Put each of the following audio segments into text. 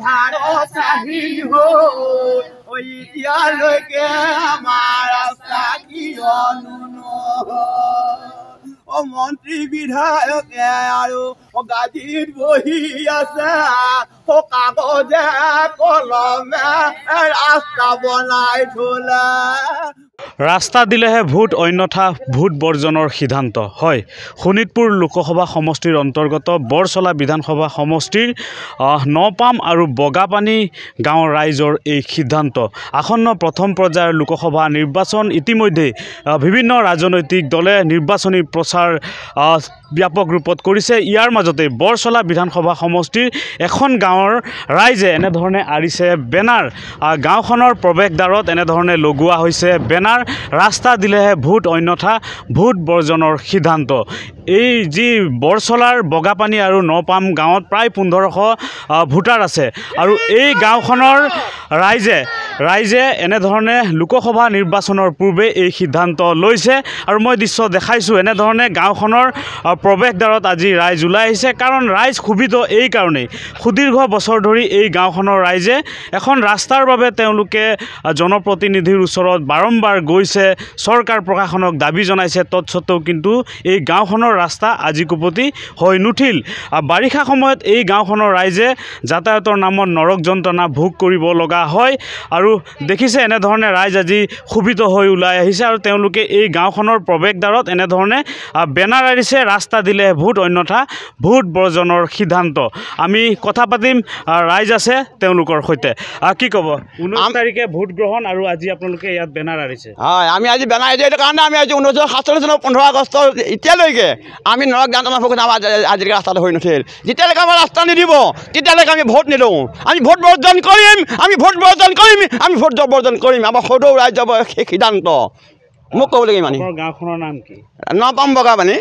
ভাৰত চাহি হ'ল এতিয়ালৈকে আমাৰ অ মন্ত্ৰী বিধায়কে আৰু গাদীত বহি আছে ৰাস্তা দিলেহে ভোট অন্যথা ভোট বৰ্জনৰ সিদ্ধান্ত হয় শোণিতপুৰ লোকসভা সমষ্টিৰ অন্তৰ্গত বৰচলা বিধানসভা সমষ্টিৰ নপাম আৰু বগাপানী গাঁৱৰ ৰাইজৰ এই সিদ্ধান্ত আসন্ন প্ৰথম পৰ্যায়ৰ লোকসভা নিৰ্বাচন ইতিমধ্যেই বিভিন্ন ৰাজনৈতিক দলে নিৰ্বাচনী প্ৰচাৰ ব্যাপক ৰূপত কৰিছে ইয়াৰ মাজতে বৰচলা বিধানসভা সমষ্টিৰ এখন গাঁৱৰ ৰাইজে এনেধৰণে আঁৰিছে বেনাৰ গাঁওখনৰ প্ৰৱেশদ্বাৰত এনেধৰণে লগোৱা হৈছে বেনাৰ ৰাস্তা দিলেহে ভোট অন্যথা ভোট বৰ্জনৰ সিদ্ধান্ত এই যি বৰচলাৰ বগাপানী আৰু নপাম গাঁৱত প্ৰায় পোন্ধৰশ ভোটাৰ আছে আৰু এই গাঁওখনৰ ৰাইজে ৰাইজে এনেধৰণে লোকসভা নিৰ্বাচনৰ পূৰ্বে এই সিদ্ধান্ত লৈছে আৰু মই দৃশ্য দেখাইছোঁ এনেধৰণে গাঁওখনৰ প্ৰৱেশদ্বাৰত আজি ৰাইজ ওলাই আহিছে কাৰণ ৰাইজ সুবিধ এইকাৰণেই সুদীৰ্ঘ বছৰ ধৰি এই গাঁওখনৰ ৰাইজে এখন ৰাস্তাৰ বাবে তেওঁলোকে জনপ্ৰতিনিধিৰ ওচৰত বাৰম্বাৰ গৈছে চৰকাৰ প্ৰশাসনক দাবী জনাইছে তৎসত্বেও কিন্তু এই গাঁওখনৰ গাঁৱৰ ৰাস্তা আজি কুপতি হৈ নুঠিল বাৰিষা সময়ত এই গাঁওখনৰ ৰাইজে যাতায়াতৰ নামত নৰক যন্ত্ৰণা ভোগ কৰিব লগা হয় আৰু দেখিছে এনেধৰণে ৰাইজ আজি শোভিত হৈ ওলাই আহিছে আৰু তেওঁলোকে এই গাঁওখনৰ প্ৰৱেশদ্বাৰত এনেধৰণে বেনাৰ আঁৰিছে ৰাস্তা দিলে ভোট অন্যথা ভোট বৰ্জনৰ সিদ্ধান্ত আমি কথা পাতিম ৰাইজ আছে তেওঁলোকৰ সৈতে কি ক'ব ঊনৈছ তাৰিখে ভোট গ্ৰহণ আৰু আজি আপোনালোকে ইয়াত বেনাৰ আঁৰিছে হয় আমি আজি বেনাৰ সেইটো কাৰণে আমি আজি ঊনৈছশ সাতচল্লিছ চনৰ পোন্ধৰ আগষ্ট এতিয়ালৈকে আমি নৰক যান্তনা ভোগ আমাৰ আজিকালি ৰাস্তাটো হৈ নুঠিল যেতিয়ালৈকে আমাৰ ৰাস্তা নিদিব তেতিয়ালৈকে আমি ভোট নিদিওঁ আমি ভোট বৰ্জন কৰিম আমি ভোট বৰ্জন কৰিম আমি ভোট বৰ্জন কৰিম আমাৰ সদৌ ৰাজ্যৰ সেই সিদ্ধান্ত মোক ক'ব লাগিব মানে গাঁওখনৰ নাম কি নপাম বগা মানে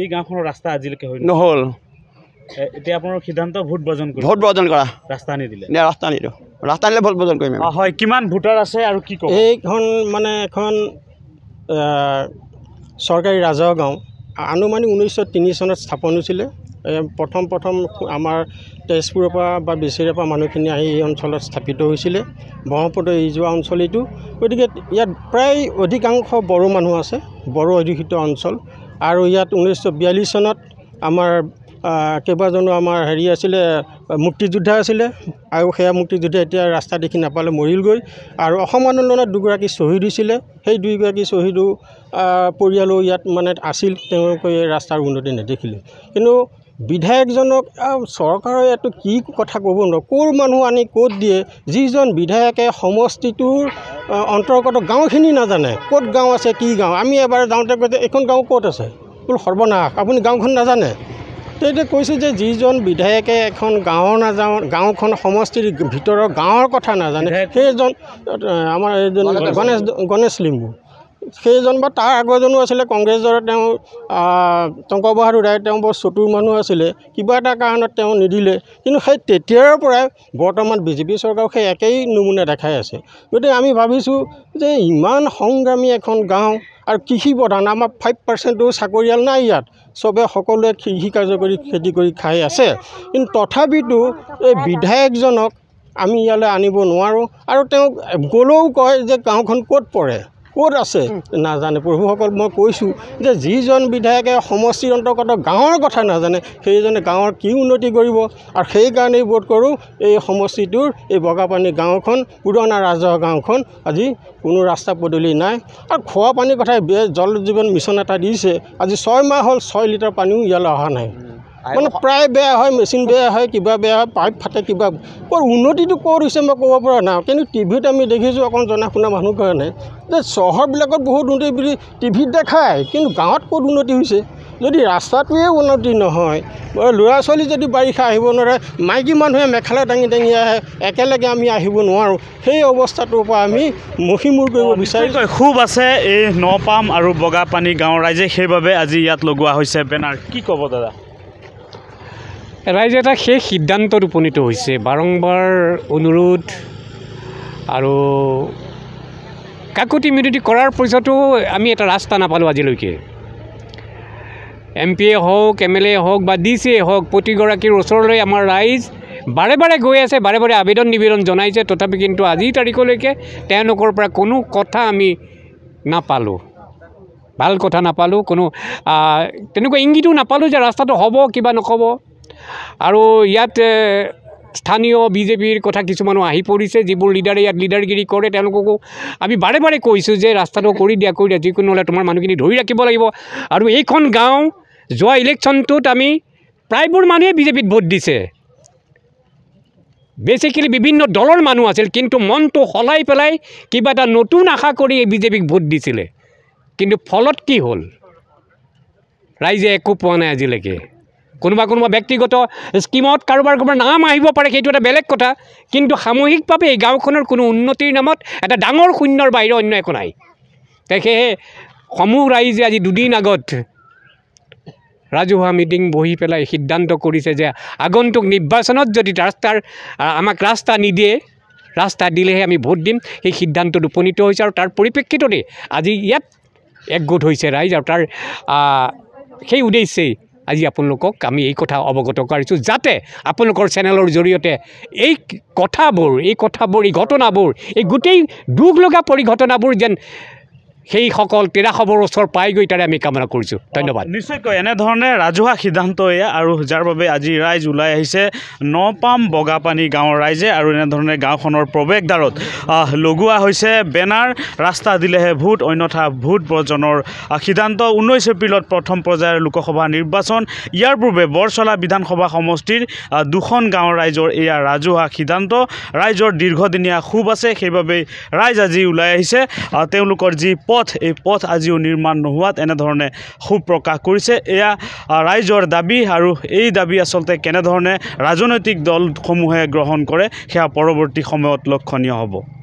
এই গাঁওখনৰ ৰাস্তা আজিলৈকে হৈ নহ'ল এতিয়া আপোনাৰ সিদ্ধান্ত ভোট বৰ্জন কৰিম ভোট বৰ্জন কৰা ৰাস্তা নিদিলে ৰাস্তা নিদিওঁ ৰাস্তা নিলে ভোট বৰ্জন কৰিম হয় কিমান ভোটাৰ আছে আৰু কি কয় এইখন মানে এখন চৰকাৰী ৰাজহ গাঁও আনুমানিক ঊনৈছশ তিনি চনত স্থাপন হৈছিলে প্ৰথম প্ৰথম আমাৰ তেজপুৰৰ পৰা বা বিচেৰীৰ পৰা মানুহখিনি আহি এই অঞ্চলত স্থাপিত হৈছিলে ব্ৰহ্মপুত্ৰ এৰি যোৱা অঞ্চলটো গতিকে ইয়াত প্ৰায় অধিকাংশ বড়ো মানুহ আছে বড়ো অধিষ্ঠিত অঞ্চল আৰু ইয়াত ঊনৈছশ বিয়াল্লিছ চনত আমাৰ কেইবাজনো আমাৰ হেৰি আছিলে মুক্তিযোদ্ধা আছিলে আৰু সেয়া মুক্তিযোদ্ধা এতিয়া ৰাস্তা দেখি নাপালে মৰিলগৈ আৰু অসম আন্দোলনত দুগৰাকী শ্বহীদ হৈছিলে সেই দুইগৰাকী শ্বহীদো পৰিয়ালো ইয়াত মানে আছিল তেওঁলোকে ৰাস্তাৰ উন্নতি নেদেখিলে কিন্তু বিধায়কজনক চৰকাৰে ইয়াতো কি কথা ক'ব নোৱাৰোঁ ক'ৰ মানুহ আনি ক'ত দিয়ে যিজন বিধায়কে সমষ্টিটোৰ অন্তৰ্গত গাঁওখিনি নাজানে ক'ত গাঁও আছে কি গাঁও আমি এবাৰ যাওঁতে কৈছে এইখন গাঁও ক'ত আছে বোলো সৰ্বনাশ আপুনি গাঁওখন নাজানে তেতিয়া কৈছে যে যিজন বিধায়কে এখন গাঁৱৰ নাজাও গাঁওখন সমষ্টিৰ ভিতৰৰ গাঁৱৰ কথা নাজানে সেইজন আমাৰ এইজন গণেশ গণেশ লিম্বু সেইজন বা তাৰ আগৰজনো আছিলে কংগ্ৰেছ দলৰ তেওঁ টংক বাহাদুৰ ৰায় তেওঁ বৰ চতুৰ মানুহ আছিলে কিবা এটা কাৰণত তেওঁ নিদিলে কিন্তু সেই তেতিয়াৰ পৰাই বৰ্তমান বিজেপি চৰকাৰেও সেই একেই নমুনা দেখাই আছে গতিকে আমি ভাবিছোঁ যে ইমান সংগ্ৰামী এখন গাঁও আৰু কৃষি প্ৰধান আমাৰ ফাইভ পাৰ্চেণ্টো চাকৰিয়াল নাই ইয়াত চবে সকলোৱে কৃষি কাৰ্য কৰি খেতি কৰি খাই আছে কিন্তু তথাপিতো এই বিধায়কজনক আমি ইয়ালৈ আনিব নোৱাৰোঁ আৰু তেওঁক গ'লেও কয় যে গাঁওখন ক'ত পৰে ক'ত আছে নাজানে প্ৰভুসকল মই কৈছোঁ যে যিজন বিধায়কে সমষ্টিৰ অন্তৰ্গত গাঁৱৰ কথা নাজানে সেইজনে গাঁৱৰ কি উন্নতি কৰিব আৰু সেইকাৰণেই বোধ কৰোঁ এই সমষ্টিটোৰ এই বগাপানী গাঁওখন পুৰণা ৰাজহুৱা গাঁওখন আজি কোনো ৰাস্তা পদূলি নাই আৰু খোৱা পানীৰ কথাই জল জীৱন মিছন এটা দিছে আজি ছয় মাহ হ'ল ছয় লিটাৰ পানীও ইয়ালৈ অহা নাই মানে প্ৰায় বেয়া হয় মেচিন বেয়া হয় কিবা বেয়া হয় পাইপ ফাটে কিবা ক'ৰ উন্নতিটো ক'ত হৈছে মই ক'ব পৰা নাই কিন্তু টিভিত আমি দেখিছোঁ অকণ জনা শুনা মানুহ কাৰণে যে চহৰবিলাকত বহুত উন্নতি বুলি টিভিত দেখায় কিন্তু গাঁৱত ক'ত উন্নতি হৈছে যদি ৰাস্তাটোৱে উন্নতি নহয় ল'ৰা ছোৱালী যদি বাৰিষা আহিব নোৱাৰে মাইকী মানুহে মেখেলা দাঙি দাঙি আহে একেলগে আমি আহিব নোৱাৰোঁ সেই অৱস্থাটোৰ পৰা আমি মষিমূৰ কৰিব বিচাৰিম খুব আছে এই নপাম আৰু বগা পানী গাঁৱৰ ৰাইজে সেইবাবে আজি ইয়াত লগোৱা হৈছে বেনাৰ কি ক'ব দাদা ৰাইজে এটা শেষ সিদ্ধান্তত উপনীত হৈছে বাৰম্বাৰ অনুৰোধ আৰু কাকতি মিনতি কৰাৰ পিছতো আমি এটা ৰাস্তা নাপালোঁ আজিলৈকে এম পি এ হওক এম এল এ হওক বা ডি চি এ হওক প্ৰতিগৰাকীৰ ওচৰলৈ আমাৰ ৰাইজ বাৰে বাৰে গৈ আছে বাৰে বাৰে আবেদন নিবেদন জনাইছে তথাপি কিন্তু আজিৰ তাৰিখলৈকে তেওঁলোকৰ পৰা কোনো কথা আমি নাপালোঁ ভাল কথা নাপালোঁ কোনো তেনেকুৱা ইংগিতো নাপালোঁ যে ৰাস্তাটো হ'ব কিবা নক'ব আৰু ইয়াত স্থানীয় বিজেপিৰ কথা কিছুমানো আহি পৰিছে যিবোৰ লিডাৰে ইয়াত লিডাৰগিৰি কৰে তেওঁলোককো আমি বাৰে বাৰে কৈছোঁ যে ৰাস্তাটো কৰি দিয়া কৰি দিয়া যিকোনো হ'লে তোমাৰ মানুহখিনি ধৰি ৰাখিব লাগিব আৰু এইখন গাঁও যোৱা ইলেকশ্যনটোত আমি প্ৰায়বোৰ মানুহে বিজেপিত ভোট দিছে বেচিকেলি বিভিন্ন দলৰ মানুহ আছিল কিন্তু মনটো সলাই পেলাই কিবা এটা নতুন আশা কৰি এই বিজেপিক ভোট দিছিলে কিন্তু ফলত কি হ'ল ৰাইজে একো পোৱা নাই আজিলৈকে কোনোবা কোনোবা ব্যক্তিগত স্কিমত কাৰোবাৰ কাৰোবাৰ নাম আহিব পাৰে সেইটো এটা বেলেগ কথা কিন্তু সামূহিকভাৱে এই গাঁওখনৰ কোনো উন্নতিৰ নামত এটা ডাঙৰ শূন্যৰ বাহিৰে অন্য একো নাই সেয়েহে সমূহ ৰাইজে আজি দুদিন আগত ৰাজহুৱা মিটিং বহি পেলাই সিদ্ধান্ত কৰিছে যে আগন্তুক নিৰ্বাচনত যদি ৰাস্তাৰ আমাক ৰাস্তা নিদিয়ে ৰাস্তা দিলেহে আমি ভোট দিম সেই সিদ্ধান্তত উপনীত হৈছে আৰু তাৰ পৰিপ্ৰেক্ষিততে আজি ইয়াত একগোট হৈছে ৰাইজ আৰু তাৰ সেই উদ্দেশ্যেই আজি আপোনালোকক আমি এই কথা অৱগত কৰিছোঁ যাতে আপোনালোকৰ চেনেলৰ জৰিয়তে এই কথাবোৰ এই কথাবোৰ এই ঘটনাবোৰ এই গোটেই দুখ লগা পৰিঘটনাবোৰ যেন সেইসকল খবৰ ওচৰ পাই গৈ তাৰে আমি কামনা কৰিছোঁ ধন্যবাদ নিশ্চয়কৈ এনেধৰণে ৰাজহুৱা সিদ্ধান্ত এয়া আৰু যাৰ বাবে আজি ৰাইজ ওলাই আহিছে ন পাম বগাপানী গাঁৱৰ ৰাইজে আৰু এনেধৰণে গাঁওখনৰ প্ৰৱেশদ্বাৰত লগোৱা হৈছে বেনাৰ ৰাস্তা দিলেহে ভোট অন্যথা ভোট বৰ্জনৰ সিদ্ধান্ত ঊনৈছ এপ্ৰিলত প্ৰথম পৰ্যায়ৰ লোকসভা নিৰ্বাচন ইয়াৰ পূৰ্বে বৰচলা বিধানসভা সমষ্টিৰ দুখন গাঁৱৰ ৰাইজৰ এয়া ৰাজহুৱা সিদ্ধান্ত ৰাইজৰ দীৰ্ঘদিনীয়া ক্ষোভ আছে সেইবাবে ৰাইজ আজি ওলাই আহিছে তেওঁলোকৰ যি পদ পথ এই পথ আজিও নিৰ্মাণ নোহোৱাত এনেধৰণে ক্ষোভ প্ৰকাশ কৰিছে এয়া ৰাইজৰ দাবী আৰু এই দাবী আচলতে কেনেধৰণে ৰাজনৈতিক দলসমূহে গ্ৰহণ কৰে সেয়া পৰৱৰ্তী সময়ত লক্ষণীয় হ'ব